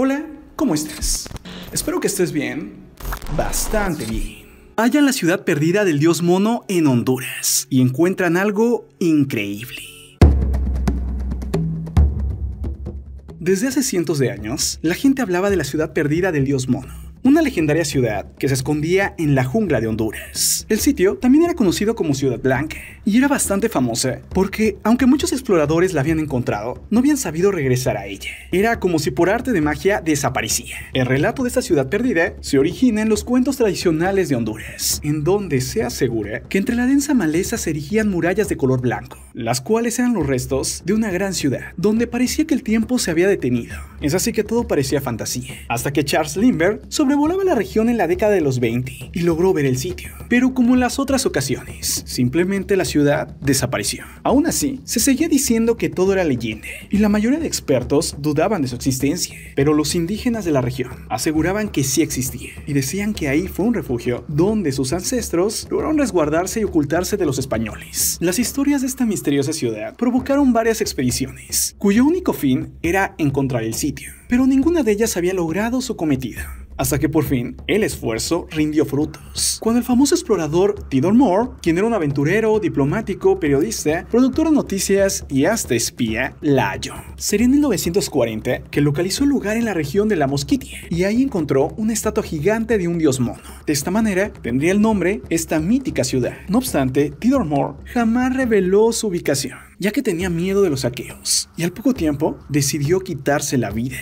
Hola, ¿cómo estás? Espero que estés bien, bastante bien. Hallan la ciudad perdida del dios mono en Honduras y encuentran algo increíble. Desde hace cientos de años, la gente hablaba de la ciudad perdida del dios mono legendaria ciudad que se escondía en la jungla de Honduras. El sitio también era conocido como Ciudad Blanca y era bastante famosa porque, aunque muchos exploradores la habían encontrado, no habían sabido regresar a ella. Era como si por arte de magia desaparecía. El relato de esta ciudad perdida se origina en los cuentos tradicionales de Honduras, en donde se asegura que entre la densa maleza se erigían murallas de color blanco, las cuales eran los restos de una gran ciudad, donde parecía que el tiempo se había detenido. Es así que todo parecía fantasía, hasta que Charles Lindbergh sobrevoló hablaba la región en la década de los 20 y logró ver el sitio, pero como en las otras ocasiones, simplemente la ciudad desapareció. Aún así, se seguía diciendo que todo era leyenda y la mayoría de expertos dudaban de su existencia, pero los indígenas de la región aseguraban que sí existía y decían que ahí fue un refugio donde sus ancestros lograron resguardarse y ocultarse de los españoles. Las historias de esta misteriosa ciudad provocaron varias expediciones, cuyo único fin era encontrar el sitio, pero ninguna de ellas había logrado su cometida hasta que por fin el esfuerzo rindió frutos. Cuando el famoso explorador Tidor Moore, quien era un aventurero, diplomático, periodista, productor de noticias y hasta espía, la halló. Sería en 1940 que localizó el lugar en la región de la Mosquitia y ahí encontró una estatua gigante de un dios mono. De esta manera tendría el nombre esta mítica ciudad. No obstante, Tidor Moore jamás reveló su ubicación ya que tenía miedo de los saqueos, y al poco tiempo decidió quitarse la vida.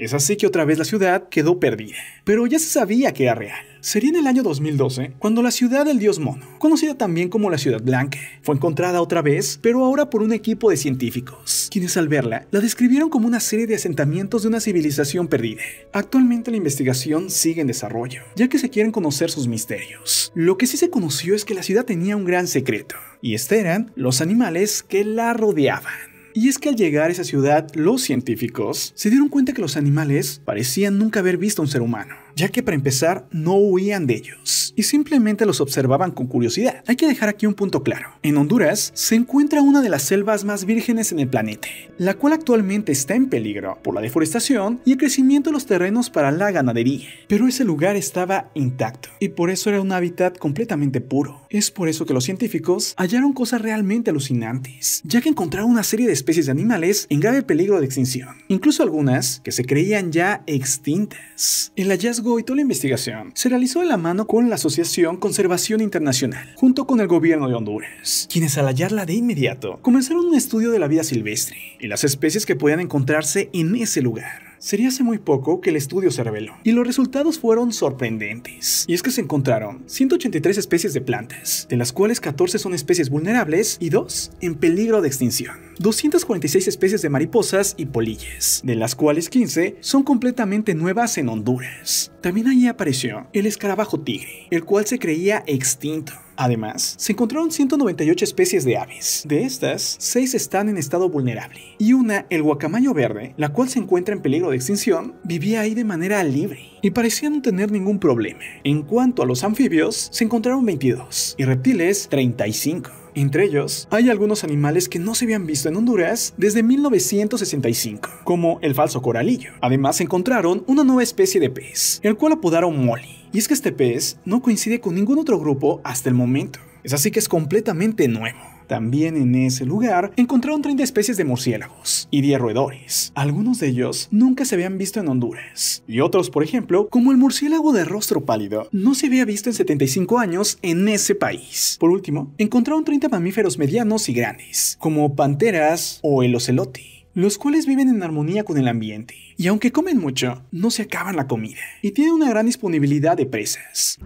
Es así que otra vez la ciudad quedó perdida, pero ya se sabía que era real. Sería en el año 2012 cuando la ciudad del dios mono, conocida también como la ciudad blanca, fue encontrada otra vez, pero ahora por un equipo de científicos, quienes al verla la describieron como una serie de asentamientos de una civilización perdida. Actualmente la investigación sigue en desarrollo, ya que se quieren conocer sus misterios. Lo que sí se conoció es que la ciudad tenía un gran secreto, y este eran los animales que la rodeaban. Y es que al llegar a esa ciudad, los científicos se dieron cuenta que los animales parecían nunca haber visto a un ser humano ya que para empezar no huían de ellos y simplemente los observaban con curiosidad. Hay que dejar aquí un punto claro. En Honduras se encuentra una de las selvas más vírgenes en el planeta, la cual actualmente está en peligro por la deforestación y el crecimiento de los terrenos para la ganadería. Pero ese lugar estaba intacto y por eso era un hábitat completamente puro. Es por eso que los científicos hallaron cosas realmente alucinantes, ya que encontraron una serie de especies de animales en grave peligro de extinción, incluso algunas que se creían ya extintas. El hallazgo y toda la investigación se realizó de la mano con la Asociación Conservación Internacional, junto con el gobierno de Honduras, quienes al hallarla de inmediato comenzaron un estudio de la vida silvestre y las especies que podían encontrarse en ese lugar. Sería hace muy poco que el estudio se reveló y los resultados fueron sorprendentes. Y es que se encontraron 183 especies de plantas, de las cuales 14 son especies vulnerables y 2 en peligro de extinción. 246 especies de mariposas y polillas, de las cuales 15 son completamente nuevas en Honduras. También allí apareció el escarabajo tigre, el cual se creía extinto Además, se encontraron 198 especies de aves. De estas, 6 están en estado vulnerable. Y una, el guacamayo verde, la cual se encuentra en peligro de extinción, vivía ahí de manera libre y parecía no tener ningún problema. En cuanto a los anfibios, se encontraron 22 y reptiles 35. Entre ellos, hay algunos animales que no se habían visto en Honduras desde 1965, como el falso coralillo. Además, se encontraron una nueva especie de pez, el cual apodaron Molly y es que este pez no coincide con ningún otro grupo hasta el momento. Es así que es completamente nuevo. También en ese lugar encontraron 30 especies de murciélagos y 10 roedores. Algunos de ellos nunca se habían visto en Honduras. Y otros, por ejemplo, como el murciélago de rostro pálido, no se había visto en 75 años en ese país. Por último, encontraron 30 mamíferos medianos y grandes, como panteras o el ocelote los cuales viven en armonía con el ambiente, y aunque comen mucho, no se acaban la comida, y tienen una gran disponibilidad de presas.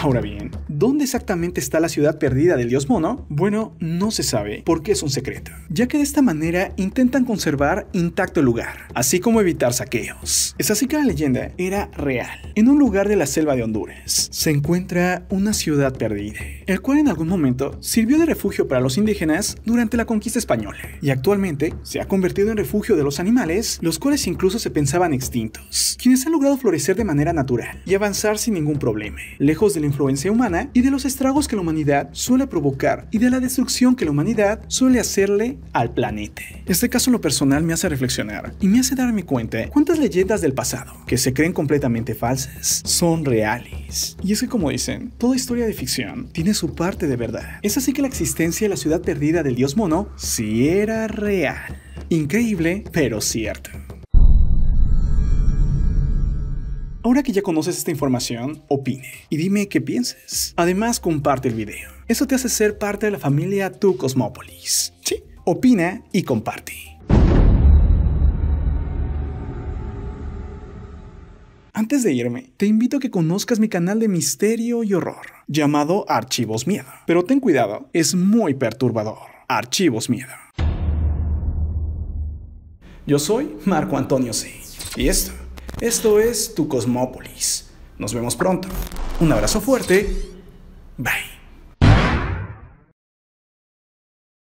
Ahora bien, ¿Dónde exactamente está la ciudad perdida del dios mono? Bueno, no se sabe, porque es un secreto, ya que de esta manera intentan conservar intacto el lugar, así como evitar saqueos. Es así que la leyenda era real. En un lugar de la selva de Honduras se encuentra una ciudad perdida, el cual en algún momento sirvió de refugio para los indígenas durante la conquista española, y actualmente se ha convertido en refugio de los animales, los cuales incluso se pensaban extintos, quienes han logrado florecer de manera natural y avanzar sin ningún problema, lejos de la influencia humana y de los estragos que la humanidad suele provocar y de la destrucción que la humanidad suele hacerle al planeta. Este caso en lo personal me hace reflexionar y me hace darme cuenta cuántas leyendas del pasado que se creen completamente falsas son reales. Y es que como dicen, toda historia de ficción tiene su parte de verdad. Es así que la existencia de la ciudad perdida del dios mono sí era real. Increíble, pero cierto. Ahora que ya conoces esta información, opine y dime qué piensas. Además, comparte el video. Eso te hace ser parte de la familia Tu Cosmópolis. Sí, opina y comparte. Antes de irme, te invito a que conozcas mi canal de misterio y horror, llamado Archivos Miedo. Pero ten cuidado, es muy perturbador. Archivos Miedo. Yo soy Marco Antonio C. Y esto esto es Tu Cosmópolis. Nos vemos pronto. Un abrazo fuerte. Bye.